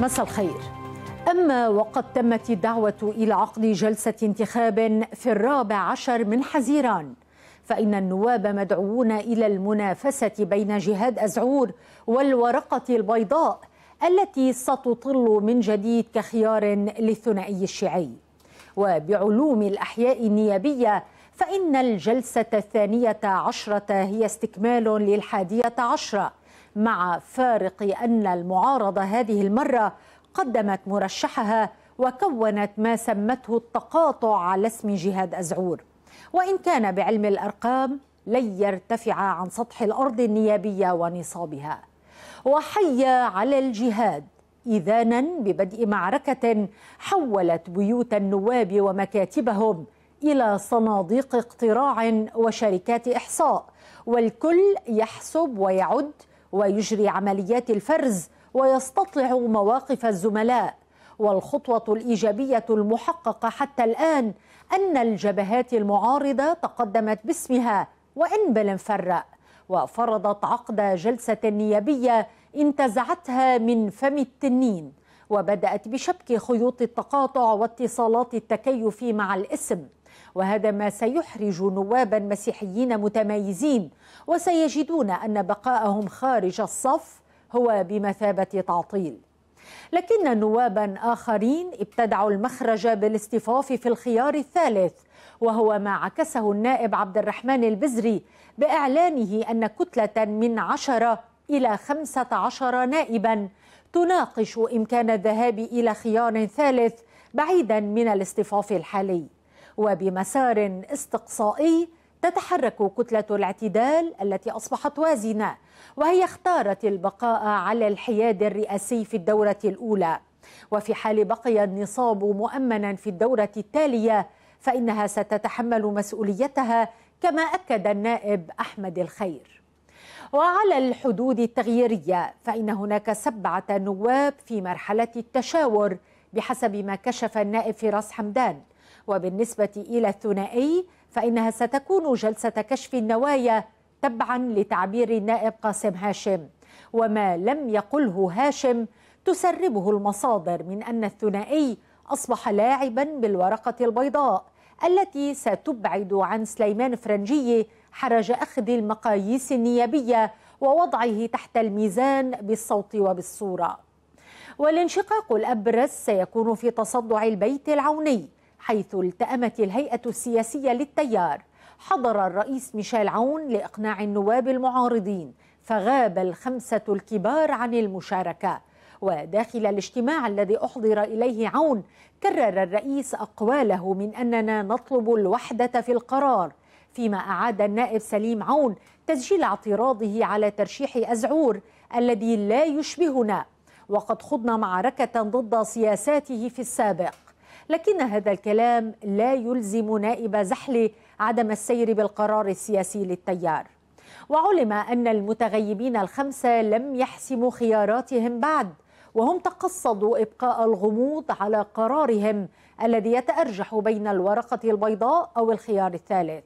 مساء الخير أما وقد تمت الدعوة إلى عقد جلسة انتخاب في الرابع عشر من حزيران فإن النواب مدعوون إلى المنافسة بين جهاد أزعور والورقة البيضاء التي ستطل من جديد كخيار للثنائي الشيعي وبعلوم الأحياء النيابية فإن الجلسة الثانية عشرة هي استكمال للحادية عشرة مع فارق أن المعارضة هذه المرة قدمت مرشحها وكونت ما سمته التقاطع على اسم جهاد أزعور وإن كان بعلم الأرقام لن يرتفع عن سطح الأرض النيابية ونصابها وحي على الجهاد إذانا ببدء معركة حولت بيوت النواب ومكاتبهم إلى صناديق اقتراع وشركات إحصاء والكل يحسب ويعد ويجري عمليات الفرز ويستطلع مواقف الزملاء والخطوه الايجابيه المحققه حتى الان ان الجبهات المعارضه تقدمت باسمها وان بالانفرق وفرضت عقد جلسه نيابيه انتزعتها من فم التنين وبدات بشبك خيوط التقاطع واتصالات التكيف مع الاسم وهذا ما سيحرج نوابا مسيحيين متميزين وسيجدون أن بقاءهم خارج الصف هو بمثابة تعطيل لكن نوابا آخرين ابتدعوا المخرج بالاصطفاف في الخيار الثالث وهو ما عكسه النائب عبد الرحمن البزري بإعلانه أن كتلة من عشرة إلى خمسة عشر نائبا تناقش إمكان الذهاب إلى خيار ثالث بعيدا من الاصطفاف الحالي وبمسار استقصائي تتحرك كتلة الاعتدال التي أصبحت وازنة وهي اختارت البقاء على الحياد الرئاسي في الدورة الأولى وفي حال بقي النصاب مؤمنا في الدورة التالية فإنها ستتحمل مسؤوليتها كما أكد النائب أحمد الخير وعلى الحدود التغييرية فإن هناك سبعة نواب في مرحلة التشاور بحسب ما كشف النائب فراس حمدان وبالنسبة إلى الثنائي فإنها ستكون جلسة كشف النوايا تبعا لتعبير النائب قاسم هاشم وما لم يقله هاشم تسربه المصادر من أن الثنائي أصبح لاعبا بالورقة البيضاء التي ستبعد عن سليمان فرنجي حرج أخذ المقاييس النيابية ووضعه تحت الميزان بالصوت وبالصورة والانشقاق الأبرز سيكون في تصدع البيت العوني حيث التأمت الهيئة السياسية للتيار حضر الرئيس ميشيل عون لإقناع النواب المعارضين فغاب الخمسة الكبار عن المشاركة وداخل الاجتماع الذي أحضر إليه عون كرر الرئيس أقواله من أننا نطلب الوحدة في القرار فيما أعاد النائب سليم عون تسجيل اعتراضه على ترشيح أزعور الذي لا يشبهنا وقد خضنا معركة ضد سياساته في السابق لكن هذا الكلام لا يلزم نائب زحلي عدم السير بالقرار السياسي للتيار وعلم أن المتغيبين الخمسة لم يحسموا خياراتهم بعد وهم تقصدوا إبقاء الغموض على قرارهم الذي يتأرجح بين الورقة البيضاء أو الخيار الثالث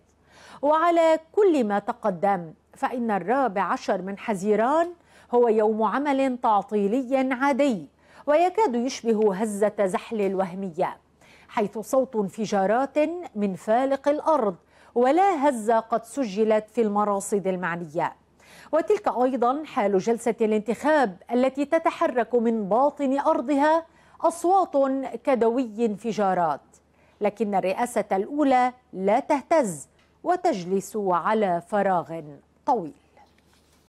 وعلى كل ما تقدم فإن الرابع عشر من حزيران هو يوم عمل تعطيلي عادي ويكاد يشبه هزة زحل الوهمية حيث صوت انفجارات من فالق الارض ولا هزه قد سجلت في المراصد المعنيه وتلك ايضا حال جلسه الانتخاب التي تتحرك من باطن ارضها اصوات كدوي انفجارات لكن الرئاسه الاولى لا تهتز وتجلس على فراغ طويل